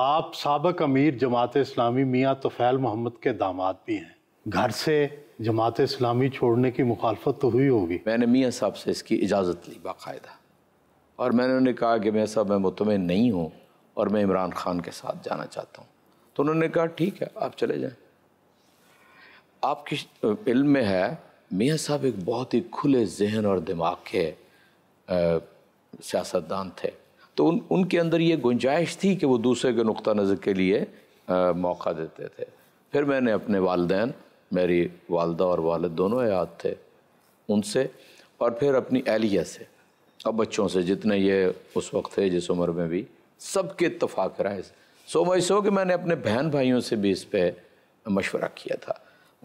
آپ سابق امیر جماعت اسلامی میاں توفیل محمد کے داماد بھی ہیں گھر سے جماعت اسلامی چھوڑنے کی مخالفت تو ہوئی ہوگی میں نے میاں صاحب سے اس کی اجازت لی باقاعدہ اور میں نے انہوں نے کہا کہ میاں صاحب میں مطمئن نہیں ہوں اور میں عمران خان کے ساتھ جانا چاہتا ہوں تو انہوں نے کہا ٹھیک ہے آپ چلے جائیں آپ کی علم میں ہے میاں صاحب ایک بہت ہی کھلے ذہن اور دماغ کے سیاستدان تھے تو ان ان کے اندر یہ گنجائش تھی کہ وہ دوسرے کے نقطہ نظر کے لیے موقع دیتے تھے پھر میں نے اپنے والدین میری والدہ اور والد دونوں یاد تھے ان سے اور پھر اپنی اہلیہ سے اب بچوں سے جتنے یہ اس وقت تھے جس عمر میں بھی سب کے اتفاق رائے سو بھائی سو کہ میں نے اپنے بہن بھائیوں سے بھی اس پہ مشورہ کیا تھا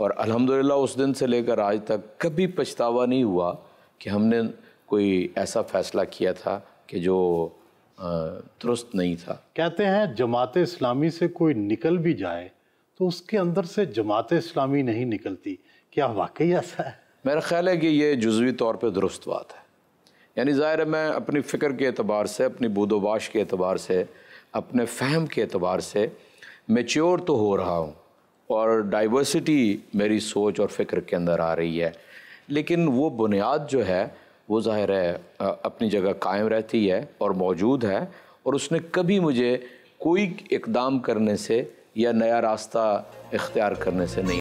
اور الحمد اس دن سے لے کر آج تک کبھی پچھتاوا نہیں ہوا کہ ہم نے کوئی ایسا فیصلہ کیا تھا کہ جو درست نہیں تھا کہتے ہیں جماعت اسلامی سے کوئی نکل بھی جائے تو اس کے اندر سے جماعت اسلامی نہیں نکلتی کیا واقعی ایسا ہے میرا خیال ہے کہ یہ جزوی طور پہ درست بات ہے یعنی ظاہر ہے میں اپنی فکر کے اعتبار سے اپنی بود و باش کے اعتبار سے اپنے فہم کے اعتبار سے میچیور تو ہو رہا ہوں اور ڈائیورسٹی میری سوچ اور فکر کے اندر آ رہی ہے لیکن وہ بنیاد جو ہے وہ ظاہر ہے اپنی جگہ قائم رہتی ہے اور موجود ہے اور اس نے کبھی مجھے کوئی اقدام کرنے سے یا نیا راستہ اختیار کرنے سے نہیں